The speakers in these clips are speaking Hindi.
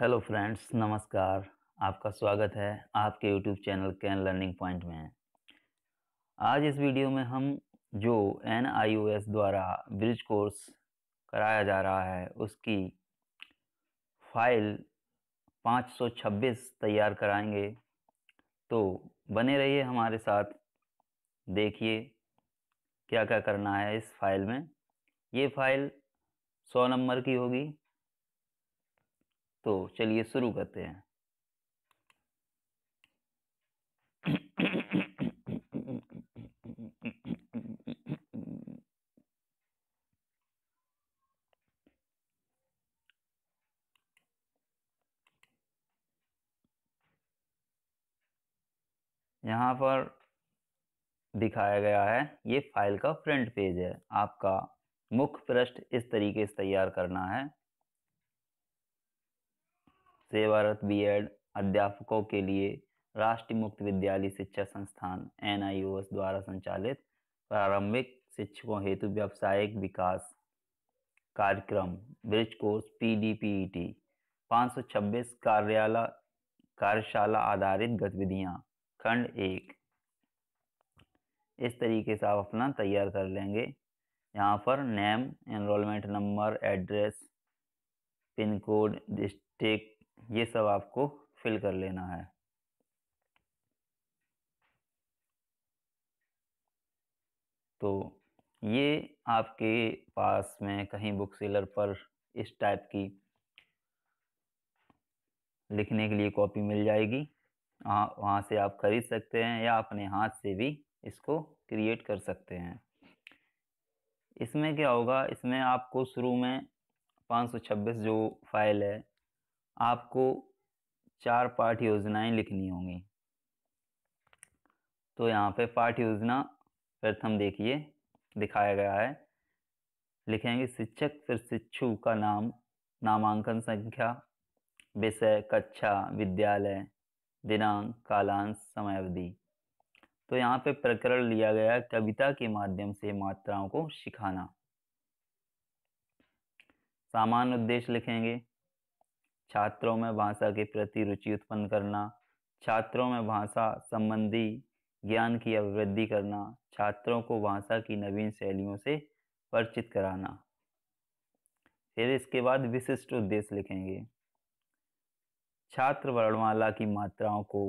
हेलो फ्रेंड्स नमस्कार आपका स्वागत है आपके YouTube channel can learning point में आज इस वीडियो में हम जो एन द्वारा ब्रिज कोर्स कराया जा रहा है उसकी फाइल 526 तैयार कराएंगे तो बने रहिए हमारे साथ देखिए क्या क्या करना है इस फाइल में ये फाइल 100 नंबर की होगी तो चलिए शुरू करते हैं यहाँ पर दिखाया गया है ये फाइल का फ्रंट पेज है आपका मुख्य पृष्ठ इस तरीके से तैयार करना है सेवारत बीएड अध्यापकों के लिए राष्ट्रीय मुक्त विद्यालय शिक्षा संस्थान एन द्वारा संचालित प्रारंभिक शिक्षकों हेतु व्यावसायिक विकास कार्यक्रम bridge course P D P E T पाँच सौ छब्बीस कार्यालय कार्यशाला आधारित गतिविधियाँ खंड एक इस तरीके से आप अपना तैयार कर लेंगे यहाँ पर name enrolment number address pin code district ये सब आपको फिल कर लेना है तो ये आपके पास में कहीं बुक सेलर पर इस टाइप की लिखने के लिए कॉपी मिल जाएगी वहाँ से आप खरीद सकते हैं या अपने हाथ से भी इसको क्रिएट कर सकते हैं इसमें क्या होगा इसमें आपको शुरू में 526 जो फाइल है आपको चार पाठ योजनाएं लिखनी होंगी तो यहाँ पे पाठ योजना प्रथम देखिए दिखाया गया है लिखेंगे शिक्षक फिर शिक्षु का नाम नामांकन संख्या विषय कक्षा विद्यालय दिनांक कालांश समय अवधि तो यहाँ पे प्रकरण लिया गया कविता के माध्यम से मात्राओं को सिखाना सामान्य उद्देश्य लिखेंगे छात्रों में भाषा के प्रति रुचि उत्पन्न करना छात्रों में भाषा संबंधी ज्ञान की अभिवृद्धि करना छात्रों को भाषा की नवीन शैलियों से परिचित कराना फिर इसके बाद विशिष्ट उद्देश्य लिखेंगे छात्र वर्णमाला की मात्राओं को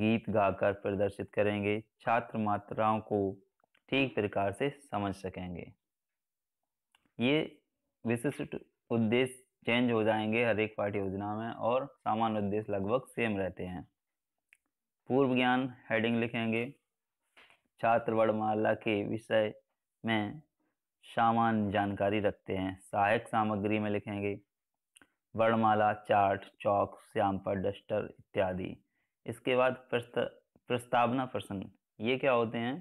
गीत गाकर प्रदर्शित करेंगे छात्र मात्राओं को ठीक प्रकार से समझ सकेंगे ये विशिष्ट उद्देश्य चेंज हो जाएंगे हर एक पाठ योजना में और सामान्य उद्देश्य लगभग सेम रहते हैं पूर्व ज्ञान हेडिंग लिखेंगे छात्र वर्णमाला के विषय में सामान्य जानकारी रखते हैं सहायक सामग्री में लिखेंगे वर्णमाला चार्ट चौक श्यामपर डस्टर इत्यादि इसके बाद प्रस्ता, प्रस्तावना प्रश्न ये क्या होते हैं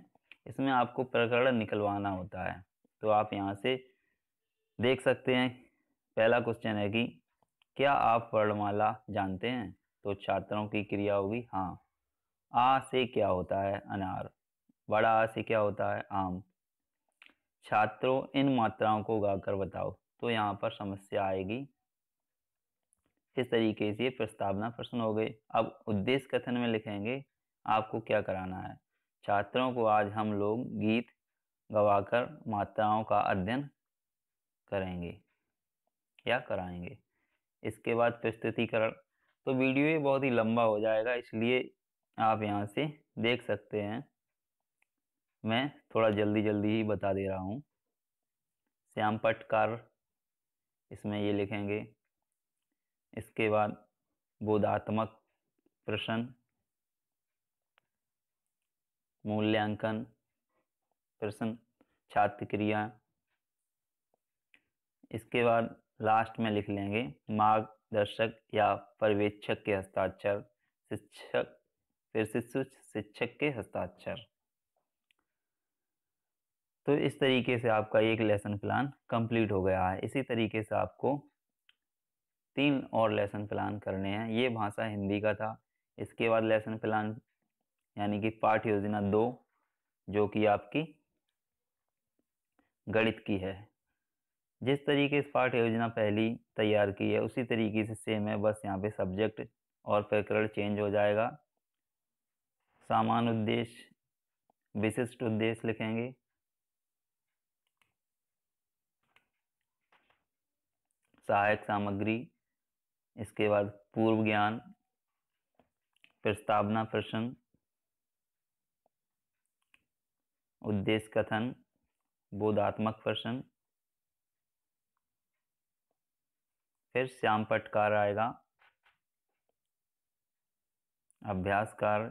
इसमें आपको प्रकरण निकलवाना होता है तो आप यहाँ से देख सकते हैं पहला क्वेश्चन है कि क्या आप वर्णमाला जानते हैं तो छात्रों की क्रिया होगी हाँ आ से क्या होता है अनार बड़ा आ से क्या होता है आम छात्रों इन मात्राओं को गाकर बताओ तो यहाँ पर समस्या आएगी इस तरीके से प्रस्तावना प्रश्न हो गए अब उद्देश्य कथन में लिखेंगे आपको क्या कराना है छात्रों को आज हम लोग गीत गवाकर मात्राओं का अध्ययन करेंगे क्या कराएंगे इसके बाद प्रस्तुतिकरण तो वीडियो ये बहुत ही लंबा हो जाएगा इसलिए आप यहाँ से देख सकते हैं मैं थोड़ा जल्दी जल्दी ही बता दे रहा हूँ श्याम पटकार इसमें ये लिखेंगे इसके बाद बोधात्मक प्रश्न मूल्यांकन प्रश्न छात्र क्रिया इसके बाद लास्ट में लिख लेंगे मार्गदर्शक या पर्यवेक्षक के हस्ताक्षर शिक्षक फिर शिशु शिक्षक के हस्ताक्षर तो इस तरीके से आपका एक लेसन प्लान कंप्लीट हो गया है इसी तरीके से आपको तीन और लेसन प्लान करने हैं ये भाषा हिंदी का था इसके बाद लेसन प्लान यानी कि पाठ योजना दो जो कि आपकी गणित की है जिस तरीके से पाठ योजना पहली तैयार की है उसी तरीके से सेम है बस यहाँ पे सब्जेक्ट और प्रकरण चेंज हो जाएगा सामान्य उद्देश्य विशिष्ट उद्देश्य लिखेंगे सहायक सामग्री इसके बाद पूर्व ज्ञान प्रस्तावना प्रश्न उद्देश्य कथन बोधात्मक प्रश्न फिर श्याम पटकार आएगा अभ्यासकार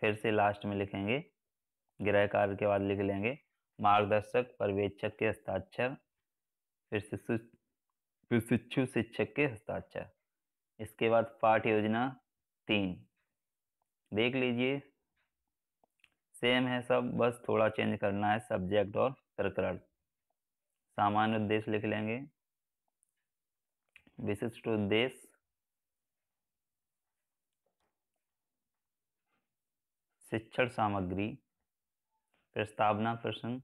फिर से लास्ट में लिखेंगे गृह कार्य के बाद लिख लेंगे मार्गदर्शक पर्यवेक्षक के हस्ताक्षर फिर फिर शिक्षु शिक्षक के हस्ताक्षर इसके बाद पाठ योजना तीन देख लीजिए सेम है सब बस थोड़ा चेंज करना है सब्जेक्ट और प्रकरण सामान्य उद्देश्य लिख लेंगे this is to this शिक्षण सामग्री प्रस्तावना प्रश्न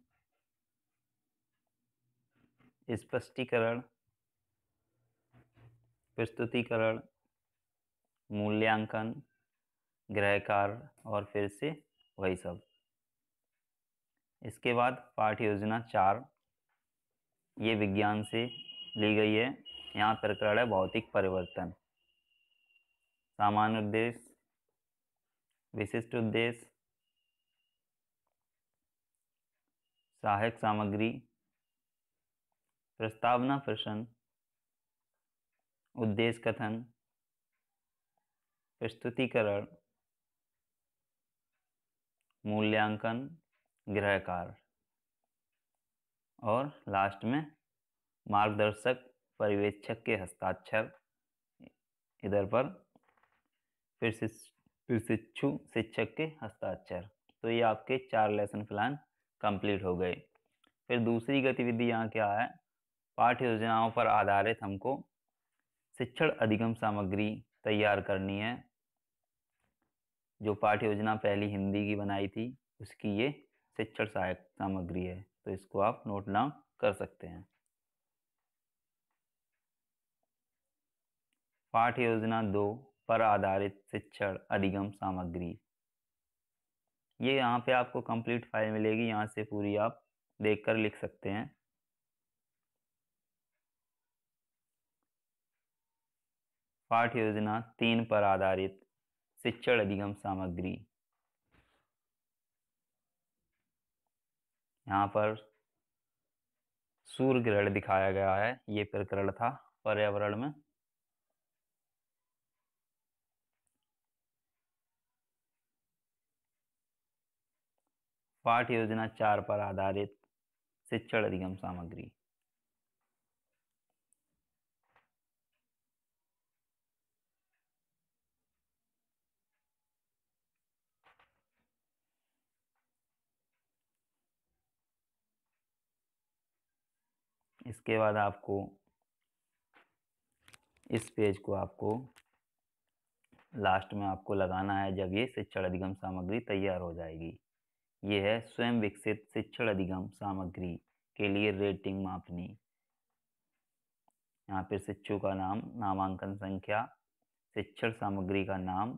स्पष्टीकरण प्रस्तुतिकरण मूल्यांकन गृहकार और फिर से वही सब इसके बाद पाठ योजना चार ये विज्ञान से ली गई है यहाँ प्रकरण है भौतिक परिवर्तन सामान्य उद्देश्य विशिष्ट उद्देश्य सहायक सामग्री प्रस्तावना प्रश्न उद्देश्य कथन प्रस्तुतिकरण मूल्यांकन गृहकार और लास्ट में मार्गदर्शक पर्यवेक्षक के हस्ताक्षर इधर पर फिर फिर शिक्षु शिक्षक के हस्ताक्षर तो ये आपके चार लेसन प्लान कंप्लीट हो गए फिर दूसरी गतिविधि यहाँ क्या है पाठ्य योजनाओं पर आधारित हमको शिक्षण अधिगम सामग्री तैयार करनी है जो पाठ्य योजना पहली हिंदी की बनाई थी उसकी ये शिक्षण सहायक सामग्री है तो इसको आप नोट डाउन कर सकते हैं पाठ योजना दो पर आधारित शिक्षण अधिगम सामग्री ये यहाँ पे आपको कंप्लीट फाइल मिलेगी यहाँ से पूरी आप देखकर लिख सकते हैं पाठ योजना तीन पर आधारित शिक्षण अधिगम सामग्री यहाँ पर सूर्य ग्रहण दिखाया गया है ये प्रकरण था पर्यावरण में पाठ योजना चार पर आधारित शिक्षण अधिगम सामग्री इसके बाद आपको इस पेज को आपको लास्ट में आपको लगाना है जब ये शिक्षण अधिगम सामग्री तैयार हो जाएगी यह है स्वयं विकसित शिक्षण अधिगम सामग्री के लिए रेटिंग मापनी यहाँ पे शिक्षु का नाम नामांकन संख्या शिक्षण सामग्री का नाम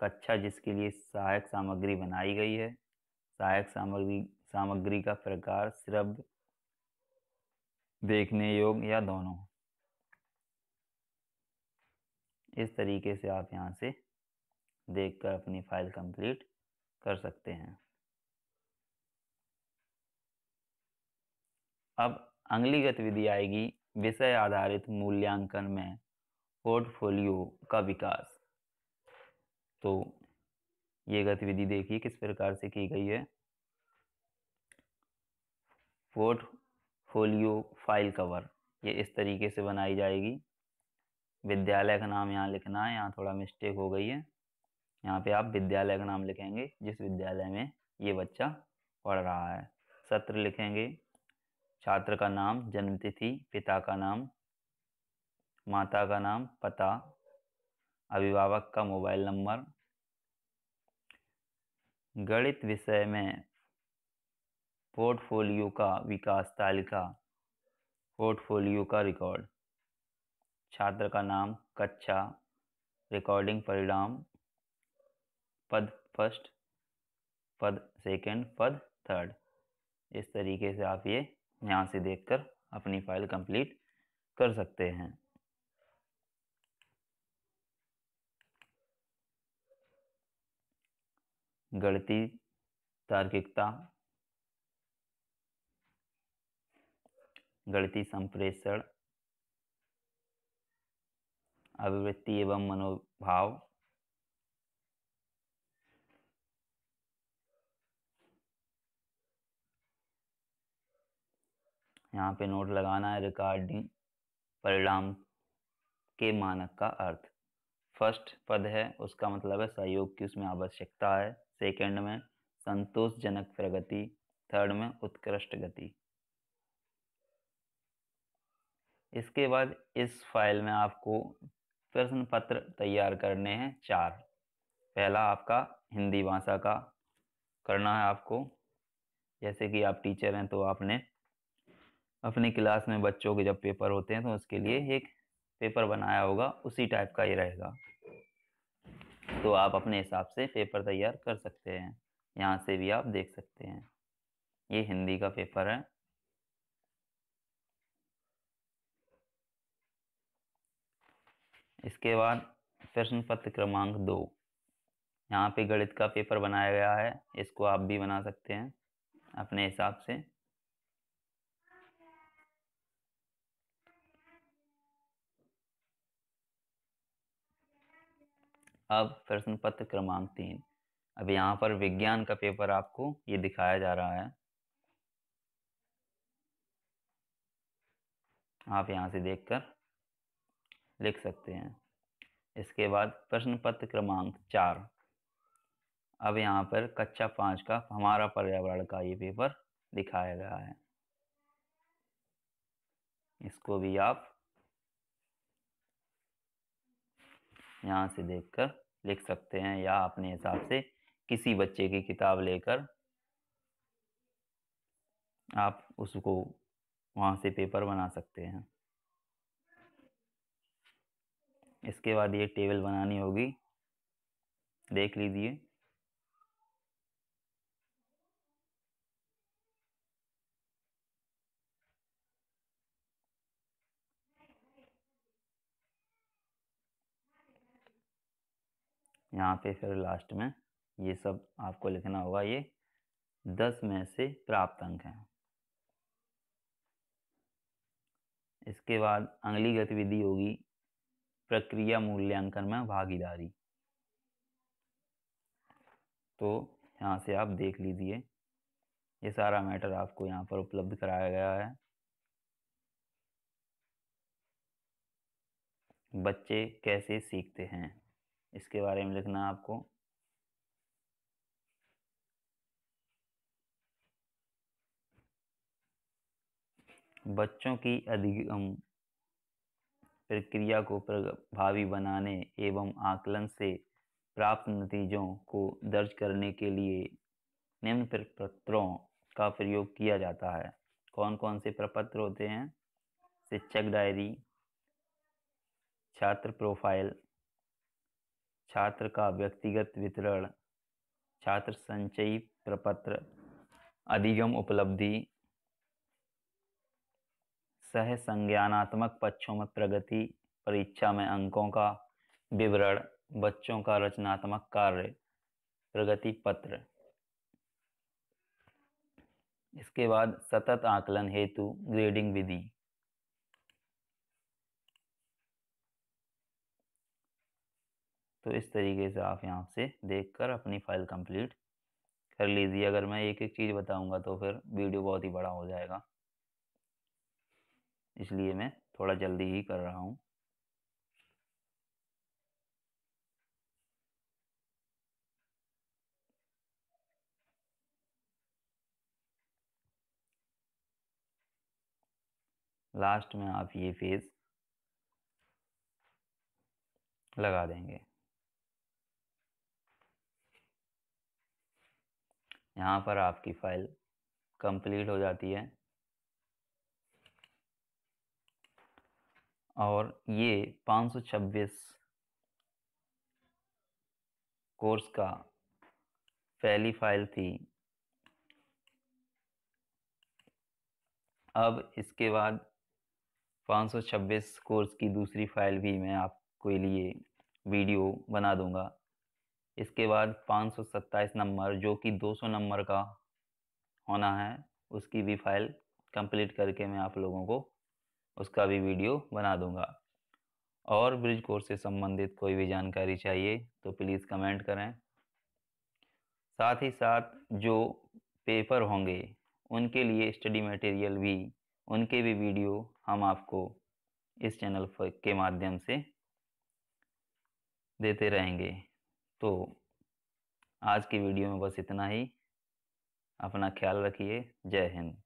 कक्षा जिसके लिए सहायक सामग्री बनाई गई है सहायक सामग्री सामग्री का प्रकार श्रव्य देखने योग या दोनों इस तरीके से आप यहाँ से देखकर अपनी फाइल कंप्लीट कर सकते हैं अब अगली गतिविधि आएगी विषय आधारित मूल्यांकन में पोर्टफोलियो का विकास तो ये गतिविधि देखिए किस प्रकार से की गई है पोर्टफोलियो फाइल कवर ये इस तरीके से बनाई जाएगी विद्यालय का नाम यहाँ लिखना है यहाँ थोड़ा मिस्टेक हो गई है यहाँ पे आप विद्यालय का नाम लिखेंगे जिस विद्यालय में ये बच्चा पढ़ रहा है सत्र लिखेंगे छात्र का नाम जन्मतिथि पिता का नाम माता का नाम पता अभिभावक का मोबाइल नंबर गणित विषय में पोर्टफोलियो का विकास तालिका पोर्टफोलियो का रिकॉर्ड छात्र का नाम कक्षा रिकॉर्डिंग परिणाम पद फर्स्ट पद सेकंड पद थर्ड इस तरीके से आप ये यहाँ से देखकर अपनी फाइल कंप्लीट कर सकते हैं गलती तार्किकता गलती संप्रेषण अभिवृत्ति एवं मनोभाव यहाँ पे नोट लगाना है रिकॉर्डिंग परिणाम के मानक का अर्थ फर्स्ट पद है उसका मतलब है सहयोग की उसमें आवश्यकता है सेकंड में संतोषजनक प्रगति थर्ड में उत्कृष्ट गति इसके बाद इस फाइल में आपको प्रश्न पत्र तैयार करने हैं चार पहला आपका हिंदी भाषा का करना है आपको जैसे कि आप टीचर हैं तो आपने अपनी क्लास में बच्चों के जब पेपर होते हैं तो उसके लिए हाँ। एक पेपर बनाया होगा उसी टाइप का ही रहेगा तो आप अपने हिसाब से पेपर तैयार कर सकते हैं यहाँ से भी आप देख सकते हैं ये हिंदी का पेपर है इसके बाद प्रश्न पत्र क्रमांक दो यहाँ पे गणित का पेपर बनाया गया है इसको आप भी बना सकते हैं अपने हिसाब से अब प्रश्न पत्र क्रमांक तीन अब यहाँ पर विज्ञान का पेपर आपको ये दिखाया जा रहा है आप यहाँ से देखकर लिख सकते हैं इसके बाद प्रश्न पत्र क्रमांक चार अब यहाँ पर कक्षा पाँच का हमारा पर्यावरण का ये पेपर दिखाया गया है इसको भी आप यहाँ से देखकर लिख सकते हैं या अपने हिसाब से किसी बच्चे की किताब लेकर आप उसको वहाँ से पेपर बना सकते हैं इसके बाद ये टेबल बनानी होगी देख लीजिए यहाँ पे फिर लास्ट में ये सब आपको लिखना होगा ये दस में से प्राप्त अंक हैं इसके बाद अगली गतिविधि होगी प्रक्रिया मूल्यांकन में भागीदारी तो यहाँ से आप देख लीजिए ये सारा मैटर आपको यहाँ पर उपलब्ध कराया गया है बच्चे कैसे सीखते हैं इसके बारे में लिखना है आपको बच्चों की अधिगम प्रक्रिया को प्रभावी बनाने एवं आकलन से प्राप्त नतीजों को दर्ज करने के लिए निम्न प्रपत्रों का प्रयोग किया जाता है कौन कौन से प्रपत्र होते हैं शिक्षक डायरी छात्र प्रोफाइल छात्र का व्यक्तिगत वितरण छात्र संचयी प्रपत्र अधिगम उपलब्धि सह संज्ञानात्मक पक्षों में प्रगति परीक्षा में अंकों का विवरण बच्चों का रचनात्मक कार्य प्रगति पत्र इसके बाद सतत आकलन हेतु ग्रेडिंग विधि तो इस तरीके से आप यहाँ से देख कर अपनी फाइल कंप्लीट कर लीजिए अगर मैं एक एक चीज़ बताऊंगा तो फिर वीडियो बहुत ही बड़ा हो जाएगा इसलिए मैं थोड़ा जल्दी ही कर रहा हूँ लास्ट में आप ये फेज़ लगा देंगे यहाँ पर आपकी फाइल कंप्लीट हो जाती है और ये 526 कोर्स का पहली फाइल थी अब इसके बाद 526 कोर्स की दूसरी फाइल भी मैं आपके लिए वीडियो बना दूंगा इसके बाद 527 नंबर जो कि 200 नंबर का होना है उसकी भी फाइल कंप्लीट करके मैं आप लोगों को उसका भी वीडियो बना दूंगा और ब्रिज कोर्स से संबंधित कोई भी जानकारी चाहिए तो प्लीज़ कमेंट करें साथ ही साथ जो पेपर होंगे उनके लिए स्टडी मटेरियल भी उनके भी वीडियो हम आपको इस चैनल के माध्यम से देते रहेंगे तो आज की वीडियो में बस इतना ही अपना ख्याल रखिए जय हिंद